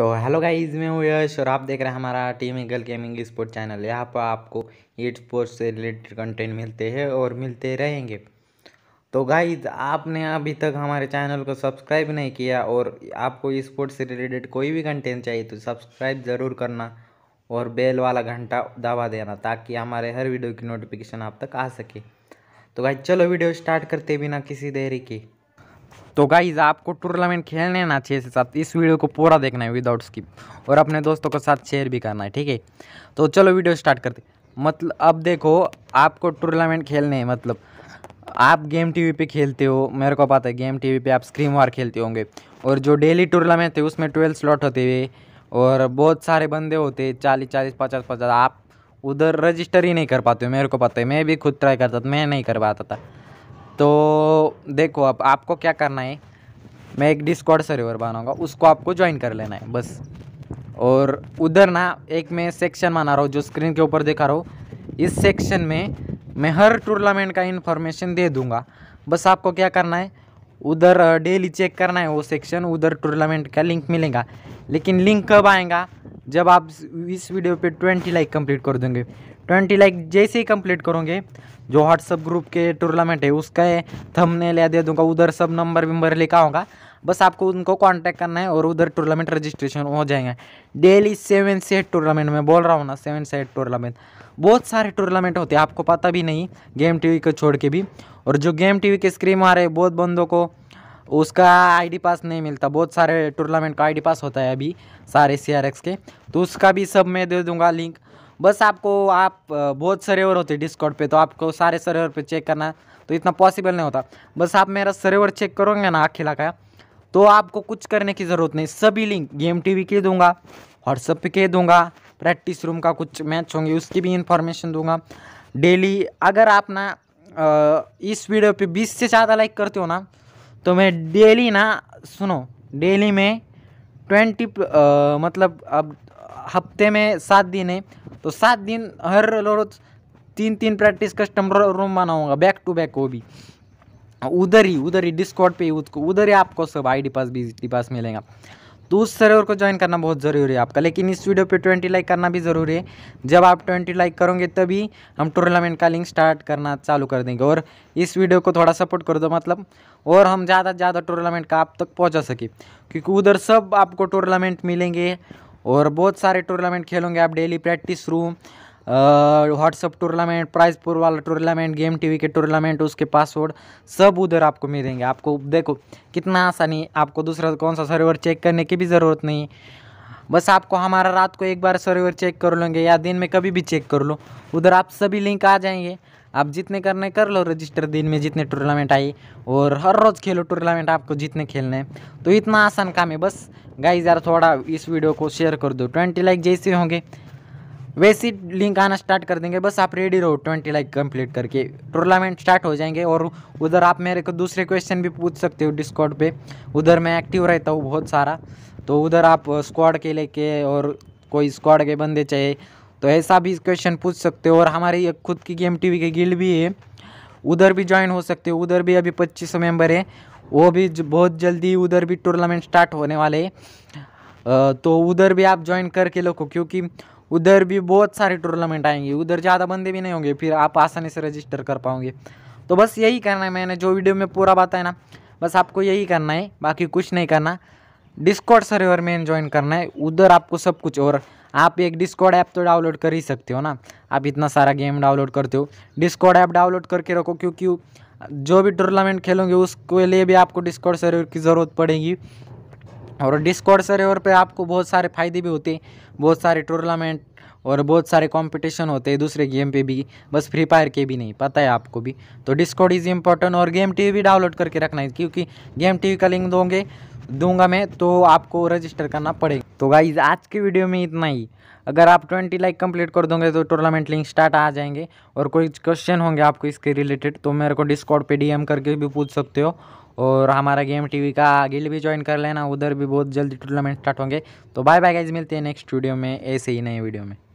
तो hello guys मैं हूँ यश और आप देख रहे हैं हमारा team eagle gaming sport channel यहाँ पर आपको ईट स्पोर्ट्स से रिलेटेड कंटेंट मिलते हैं और मिलते रहेंगे तो गाइज आपने अभी तक हमारे चैनल को सब्सक्राइब नहीं किया और आपको स्पोर्ट्स से रिलेटेड कोई भी कंटेंट चाहिए तो सब्सक्राइब ज़रूर करना और बेल वाला घंटा दबा देना ताकि हमारे हर वीडियो की नोटिफिकेशन आप तक आ सके तो गाइज चलो वीडियो स्टार्ट करते बिना किसी देरी के तो गाइज आपको टूर्नामेंट खेलने ना छः से साथ इस वीडियो को पूरा देखना है विदाउट स्किप और अपने दोस्तों के साथ शेयर भी करना है ठीक है तो चलो वीडियो स्टार्ट करते मतलब अब देखो आपको टूर्नामेंट खेलने हैं मतलब आप गेम टीवी पे खेलते हो मेरे को पता है गेम टीवी पे आप स्क्रीन वार खेलते होंगे और जो डेली टूर्नामेंट है उसमें ट्वेल्व स्लॉट होते हुए और बहुत सारे बंदे होते हैं चालीस चालीस पचास पचास आप उधर रजिस्टर ही नहीं कर पाते हो मेरे को पता है मैं भी खुद ट्राई करता था मैं नहीं कर पाता था तो देखो अब आपको क्या करना है मैं एक डिस्कॉर्ड सर्वर बनाऊंगा उसको आपको ज्वाइन कर लेना है बस और उधर ना एक मैं सेक्शन बना रहा हूँ जो स्क्रीन के ऊपर दिखा रहा हूँ इस सेक्शन में मैं हर टूर्नामेंट का इन्फॉर्मेशन दे दूँगा बस आपको क्या करना है उधर डेली चेक करना है वो सेक्शन उधर टूर्नामेंट का लिंक मिलेगा लेकिन लिंक कब आएगा जब आप इस वीडियो पे ट्वेंटी लाइक कंप्लीट कर देंगे ट्वेंटी लाइक जैसे ही कंप्लीट करोगे जो व्हाट्सअप ग्रुप के टूर्नामेंट है उसका थंबनेल या दे दूंगा उधर सब नंबर वंबर लिखा होगा बस आपको उनको कांटेक्ट करना है और उधर टूर्नामेंट रजिस्ट्रेशन हो जाएंगे डेली सेवन से टूर्नामेंट में बोल रहा हूँ ना सेवन से टूर्नामेंट बहुत सारे टूर्नामेंट होते हैं आपको पता भी नहीं गेम टीवी को छोड़ के भी और जो गेम टीवी के स्क्रीन आ रहे बहुत बंदों को उसका आईडी पास नहीं मिलता बहुत सारे टूर्नामेंट का आईडी पास होता है अभी सारे सीआरएक्स के तो उसका भी सब मैं दे दूंगा लिंक बस आपको आप बहुत सर्वर होते डिस्कॉर्ड पे तो आपको सारे सर्वर पे चेक करना तो इतना पॉसिबल नहीं होता बस आप मेरा सर्वर चेक करोगे ना अखिला का तो आपको कुछ करने की ज़रूरत नहीं सभी लिंक गेम टी के दूंगा व्हाट्सअप पे के दूंगा प्रैक्टिस रूम का कुछ मैच होंगे उसकी भी इन्फॉर्मेशन दूंगा डेली अगर आप ना इस वीडियो पे 20 से ज़्यादा लाइक करते हो ना तो मैं डेली ना सुनो डेली में ट्वेंटी मतलब अब हफ्ते में सात दिन है तो सात दिन हर रोज तीन तीन प्रैक्टिस कस्टमर रूम बनाऊंगा बैक टू बैक वो भी उधर ही उधर ही डिस्कॉट पे उसको उधर ही आपको सब आईडी पास बीजी पास मिलेगा तो उस सर्वर को ज्वाइन करना बहुत ज़रूरी है आपका लेकिन इस वीडियो पे ट्वेंटी लाइक करना भी ज़रूरी है जब आप ट्वेंटी लाइक करोगे तभी हम टूर्नामेंट का लिंक स्टार्ट करना चालू कर देंगे और इस वीडियो को थोड़ा सपोर्ट कर दो मतलब और हम ज़्यादा से ज़्यादा टूर्नामेंट का आप तक पहुँचा सके क्योंकि उधर सब आपको टूर्नामेंट मिलेंगे और बहुत सारे टूर्नामेंट खेलोंगे आप daily practice room WhatsApp tournament prize pool वाला टूर्नामेंट गेम टीवी के टूर्नामेंट उसके पासवर्ड सब उधर आपको मिलेंगे आपको देखो कितना आसानी आपको दूसरा कौन सा सर्वर चेक करने की भी ज़रूरत नहीं बस आपको हमारा रात को एक बार सर्वर चेक कर लेंगे या दिन में कभी भी चेक कर लो उधर आप सभी लिंक आ जाएंगे आप जितने करने कर लो रजिस्टर दिन में जितने टूर्नामेंट आई और हर रोज़ खेलो टूर्नामेंट आपको जितने खेलने तो इतना आसान काम है बस गाइज यार थोड़ा इस वीडियो को शेयर कर दो ट्वेंटी लाइक जैसे होंगे वैसे लिंक आना स्टार्ट कर देंगे बस आप रेडी रहो ट्वेंटी लाइक कंप्लीट करके टूर्नामेंट स्टार्ट हो जाएंगे और उधर आप मेरे को दूसरे क्वेश्चन भी पूछ सकते हो डिस्कॉड पे उधर मैं एक्टिव रहता हूँ बहुत सारा तो उधर आप स्क्वाड के लेके और कोई स्क्वाड के बंदे चाहिए तो ऐसा भी क्वेश्चन पूछ सकते हो और हमारी एक खुद की गेम टीवी की गिल्ड भी है उधर भी ज्वाइन हो सकते हो उधर भी अभी पच्चीस मेंबर है वो भी बहुत जल्दी उधर भी टूर्नामेंट स्टार्ट होने वाले है तो उधर भी आप ज्वाइन करके लोगों क्योंकि उधर भी बहुत सारे टूर्नामेंट आएंगे उधर ज़्यादा बंदे भी नहीं होंगे फिर आप आसानी से रजिस्टर कर पाओगे तो बस यही करना है मैंने जो वीडियो में पूरा बताया ना बस आपको यही करना है बाकी कुछ नहीं करना डिस्कॉर्ड सर्वर में ज्वाइन करना है उधर आपको सब कुछ और आप एक डिस्कॉर्ड ऐप तो डाउनलोड कर ही सकते हो ना आप इतना सारा गेम डाउनलोड करते हो डिस्कॉर्ड ऐप डाउनलोड करके रखो क्योंकि जो भी टूर्नामेंट खेलोगे उसके लिए भी आपको डिस्कॉर्ड सर्वर की ज़रूरत पड़ेगी और डिस्कॉर्ड सर्वर पे आपको बहुत सारे फ़ायदे भी होते हैं बहुत सारे टूर्नामेंट और बहुत सारे कंपटीशन होते हैं दूसरे गेम पे भी बस फ्री फायर के भी नहीं पता है आपको भी तो डिस्कॉर्ड इज़ इम्पोर्टेंट और गेम टीवी भी डाउनलोड करके रखना है क्योंकि गेम टीवी का लिंक दोगे दूंगा मैं तो आपको रजिस्टर करना पड़ेगा तो गाइज आज के वीडियो में इतना ही अगर आप 20 लाइक कंप्लीट कर दोगे तो टूर्नामेंट लिंक स्टार्ट आ जाएंगे और कोई क्वेश्चन होंगे आपको इसके रिलेटेड तो मेरे को डिस्कॉर्ड पे डीएम करके भी पूछ सकते हो और हमारा गेम टीवी का गिल भी ज्वाइन कर लेना उधर भी बहुत जल्दी टूर्नामेंट स्टार्ट होंगे तो बाय बाय गाइज मिलते हैं नेक्स्ट वीडियो में ऐसे ही नए वीडियो में